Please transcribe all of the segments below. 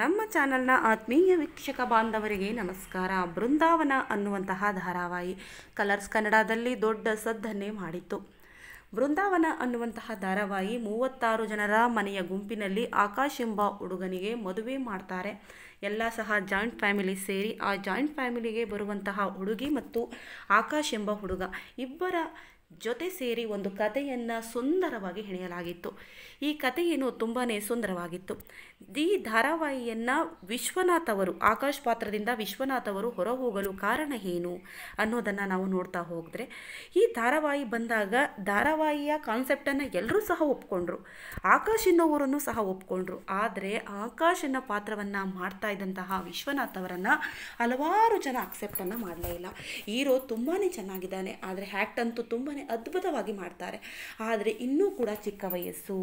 ನಮ್ಮ ಚಾನಲ್ನ ಆತ್ಮೀಯ ವೀಕ್ಷಕ ಬಾಂಧವರಿಗೆ ನಮಸ್ಕಾರ ಬೃಂದಾವನ ಅನ್ನುವಂತಹ ಧಾರಾವಾಹಿ ಕಲರ್ಸ್ ಕನ್ನಡದಲ್ಲಿ ದೊಡ್ಡ ಸದ್ದನ್ನೇ ಮಾಡಿತ್ತು ಬೃಂದಾವನ ಅನ್ನುವಂತಹ ಧಾರಾವಾಹಿ ಮೂವತ್ತಾರು ಜನರ ಮನೆಯ ಗುಂಪಿನಲ್ಲಿ ಆಕಾಶ್ ಎಂಬ ಹುಡುಗನಿಗೆ ಮದುವೆ ಮಾಡ್ತಾರೆ ಎಲ್ಲ ಸಹ ಜಾಯಿಂಟ್ ಫ್ಯಾಮಿಲಿ ಸೇರಿ ಆ ಜಾಯಿಂಟ್ ಫ್ಯಾಮಿಲಿಗೆ ಬರುವಂತಹ ಹುಡುಗಿ ಮತ್ತು ಆಕಾಶ್ ಎಂಬ ಹುಡುಗ ಇಬ್ಬರ ಜೊತೆ ಸೇರಿ ಒಂದು ಕಥೆಯನ್ನು ಸುಂದರವಾಗಿ ಹೆಣೆಯಲಾಗಿತ್ತು ಈ ಕಥೆಯೇನು ತುಂಬಾ ಸುಂದರವಾಗಿತ್ತು ಈ ಧಾರಾವಾಹಿಯನ್ನು ವಿಶ್ವನಾಥ್ ಅವರು ಆಕಾಶ್ ಪಾತ್ರದಿಂದ ವಿಶ್ವನಾಥ್ ಅವರು ಹೊರ ಹೋಗಲು ಕಾರಣ ಏನು ಅನ್ನೋದನ್ನು ನಾವು ನೋಡ್ತಾ ಹೋದರೆ ಈ ಧಾರಾವಾಹಿ ಬಂದಾಗ ಧಾರಾವಾಹಿಯ ಕಾನ್ಸೆಪ್ಟನ್ನು ಎಲ್ಲರೂ ಸಹ ಒಪ್ಕೊಂಡ್ರು ಆಕಾಶ್ ಎನ್ನುವರನ್ನು ಸಹ ಒಪ್ಕೊಂಡ್ರು ಆದರೆ ಆಕಾಶ್ ಎನ್ನ ಪಾತ್ರವನ್ನು ಮಾಡ್ತಾ ಇದ್ದಂತಹ ವಿಶ್ವನಾಥ್ ಅವರನ್ನು ಹಲವಾರು ಜನ ಅಕ್ಸೆಪ್ಟನ್ನು ಮಾಡಲೇ ಇಲ್ಲ ಹೀರೋ ತುಂಬಾ ಚೆನ್ನಾಗಿದ್ದಾನೆ ಆದರೆ ಹ್ಯಾಕ್ಟ್ ಅಂತೂ ತುಂಬಾ ಅದ್ಭುತವಾಗಿ ಮಾಡ್ತಾರೆ ಆದರೆ ಇನ್ನೂ ಕೂಡ ಚಿಕ್ಕ ವಯಸ್ಸು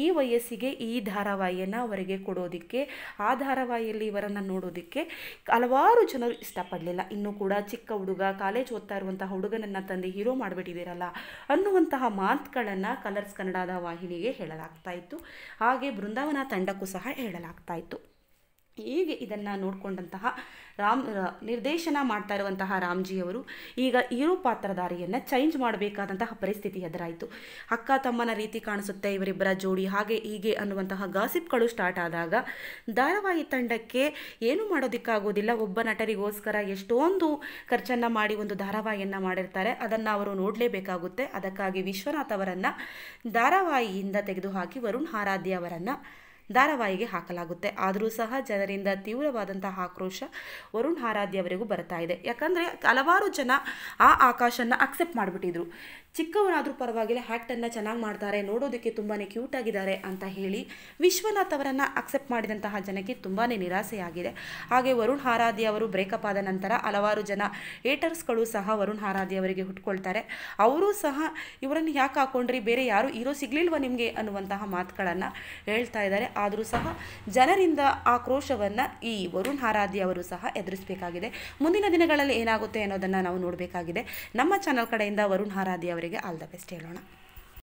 ಈ ವಯಸ್ಸಿಗೆ ಈ ಧಾರಾವಾಹಿಯನ್ನು ಅವರಿಗೆ ಕೊಡೋದಕ್ಕೆ ಆ ಧಾರಾವಾಹಿಯಲ್ಲಿ ಇವರನ್ನು ನೋಡೋದಕ್ಕೆ ಹಲವಾರು ಜನರು ಇಷ್ಟಪಡಲಿಲ್ಲ ಇನ್ನೂ ಕೂಡ ಚಿಕ್ಕ ಹುಡುಗ ಕಾಲೇಜ್ ಓದ್ತಾ ಇರುವಂತಹ ಹುಡುಗನನ್ನು ತಂದು ಹೀರೋ ಮಾಡಿಬಿಟ್ಟಿದ್ದೀರಲ್ಲ ಅನ್ನುವಂತಹ ಮಾತುಗಳನ್ನು ಕಲರ್ಸ್ ಕನ್ನಡದ ವಾಹಿನಿಗೆ ಹೇಳಲಾಗ್ತಾ ಇತ್ತು ಹಾಗೆ ಬೃಂದಾವನ ತಂಡಕ್ಕೂ ಸಹ ಹೇಳಲಾಗ್ತಾ ಇತ್ತು ಹೇಗೆ ಇದನ್ನು ನೋಡಿಕೊಂಡಂತಹ ರಾಮ್ ನಿರ್ದೇಶನ ಮಾಡ್ತಾ ಇರುವಂತಹ ರಾಮ್ಜಿಯವರು ಈಗ ಇರೋ ಪಾತ್ರಧಾರಿಯನ್ನು ಚೇಂಜ್ ಮಾಡಬೇಕಾದಂತಹ ಪರಿಸ್ಥಿತಿ ಎದುರಾಯಿತು ಅಕ್ಕ ತಮ್ಮನ ರೀತಿ ಕಾಣಿಸುತ್ತೆ ಇವರಿಬ್ಬರ ಜೋಡಿ ಹಾಗೆ ಹೀಗೆ ಅನ್ನುವಂತಹ ಗಾಸಿಪ್ಗಳು ಸ್ಟಾರ್ಟ್ ಆದಾಗ ಧಾರಾವಾಹಿ ತಂಡಕ್ಕೆ ಏನು ಮಾಡೋದಕ್ಕಾಗೋದಿಲ್ಲ ಒಬ್ಬ ನಟರಿಗೋಸ್ಕರ ಎಷ್ಟೊಂದು ಖರ್ಚನ್ನು ಮಾಡಿ ಒಂದು ಧಾರಾವಾಹಿಯನ್ನು ಮಾಡಿರ್ತಾರೆ ಅದನ್ನು ಅವರು ನೋಡಲೇಬೇಕಾಗುತ್ತೆ ಅದಕ್ಕಾಗಿ ವಿಶ್ವನಾಥ್ ಅವರನ್ನು ಧಾರಾವಾಹಿಯಿಂದ ತೆಗೆದುಹಾಕಿ ವರುಣ್ ಆರಾಧ್ಯ ಅವರನ್ನು ಧಾರಾವಾಹಿಗೆ ಹಾಕಲಾಗುತ್ತೆ ಆದರೂ ಸಹ ಜನರಿಂದ ತೀವ್ರವಾದಂತಹ ಆಕ್ರೋಶ ವರುಣ್ ಹಾರಾದ್ಯವರೆಗೂ ಬರ್ತಾ ಇದೆ ಯಾಕಂದರೆ ಹಲವಾರು ಜನ ಆ ಆಕಾಶನ ಅಕ್ಸೆಪ್ಟ್ ಮಾಡಿಬಿಟ್ಟಿದ್ರು ಚಿಕ್ಕವರಾದರೂ ಪರವಾಗಿಲ್ಲ ಹ್ಯಾಕ್ಟನ್ನು ಚೆನ್ನಾಗಿ ಮಾಡ್ತಾರೆ ನೋಡೋದಕ್ಕೆ ತುಂಬಾ ಆಗಿದ್ದಾರೆ ಅಂತ ಹೇಳಿ ವಿಶ್ವನಾಥ್ ಅವರನ್ನು ಅಕ್ಸೆಪ್ಟ್ ಮಾಡಿದಂತಹ ಜನಕ್ಕೆ ತುಂಬಾ ನಿರಾಸೆಯಾಗಿದೆ ಹಾಗೆ ವರುಣ್ ಹಾರಾದಿ ಅವರು ಬ್ರೇಕಪ್ ಆದ ನಂತರ ಹಲವಾರು ಜನ ಏಟರ್ಸ್ಗಳು ಸಹ ವರುಣ್ ಹಾರಾಧ್ಯ ಅವರಿಗೆ ಹುಟ್ಕೊಳ್ತಾರೆ ಅವರು ಸಹ ಇವರನ್ನು ಯಾಕೆ ಹಾಕೊಂಡ್ರಿ ಬೇರೆ ಯಾರು ಹೀರೋ ಸಿಗ್ಲಿಲ್ವ ನಿಮಗೆ ಅನ್ನುವಂತಹ ಮಾತುಗಳನ್ನು ಹೇಳ್ತಾ ಇದ್ದಾರೆ ಆದರೂ ಸಹ ಜನರಿಂದ ಆಕ್ರೋಶವನ್ನು ಈ ವರುಣ್ ಹಾರಾದಿ ಅವರು ಸಹ ಎದುರಿಸಬೇಕಾಗಿದೆ ಮುಂದಿನ ದಿನಗಳಲ್ಲಿ ಏನಾಗುತ್ತೆ ಅನ್ನೋದನ್ನು ನಾವು ನೋಡಬೇಕಾಗಿದೆ ನಮ್ಮ ಚಾನಲ್ ಕಡೆಯಿಂದ ವರುಣ್ ಹಾರಾದಿ ಅವರಿಗೆ ಆಲ್ ದ ಬೆಸ್ಟ್ ಹೇಳೋಣ